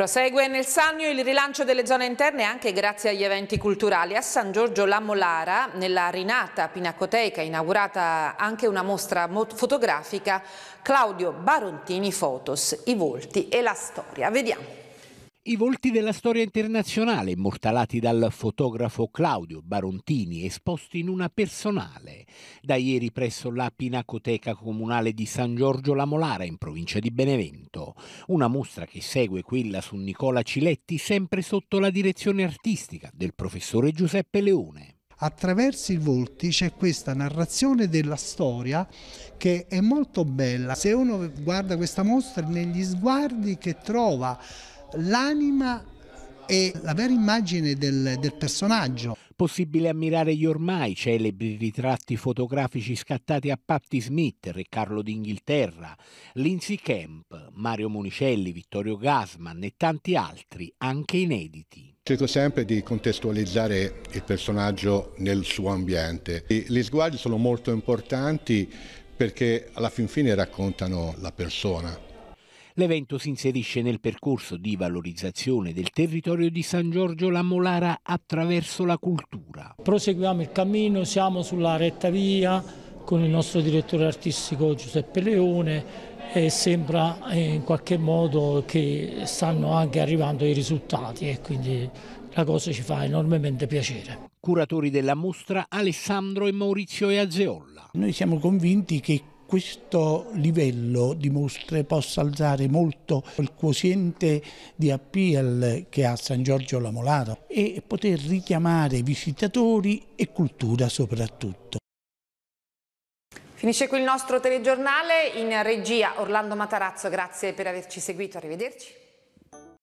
Prosegue nel Sannio il rilancio delle zone interne anche grazie agli eventi culturali. A San Giorgio La Molara, nella rinata Pinacoteca, inaugurata anche una mostra fotografica, Claudio Barontini Fotos, i volti e la storia. Vediamo. I volti della storia internazionale, immortalati dal fotografo Claudio Barontini, esposti in una personale, da ieri presso la Pinacoteca Comunale di San Giorgio La Molara, in provincia di Benevento. Una mostra che segue quella su Nicola Ciletti, sempre sotto la direzione artistica del professore Giuseppe Leone attraverso i volti c'è questa narrazione della storia che è molto bella. Se uno guarda questa mostra negli sguardi che trova l'anima e la vera immagine del, del, personaggio. Possibile ammirare gli ormai celebri ritratti fotografici scattati a Patti Smith, Re Carlo d'Inghilterra, Lindsay Camp, Mario Monicelli, Vittorio Gasman e tanti altri, anche inediti. Cerco sempre di contestualizzare il personaggio nel suo ambiente. gli sguardi sono molto importanti perché alla fin fine raccontano la persona L'evento si inserisce nel percorso di valorizzazione del territorio di San Giorgio la Molara attraverso la cultura. Proseguiamo il cammino, siamo sulla retta via con il nostro direttore artistico Giuseppe Leone e sembra eh, in qualche modo che stanno anche arrivando i risultati e quindi la cosa ci fa enormemente piacere. Curatori della mostra Alessandro e Maurizio Eazeolla. Noi siamo convinti che questo livello di mostre possa alzare molto il quoziente di appeal che ha San Giorgio la Molaro e poter richiamare visitatori e cultura soprattutto. Finisce qui il nostro telegiornale in regia Orlando Matarazzo, grazie per averci seguito, arrivederci.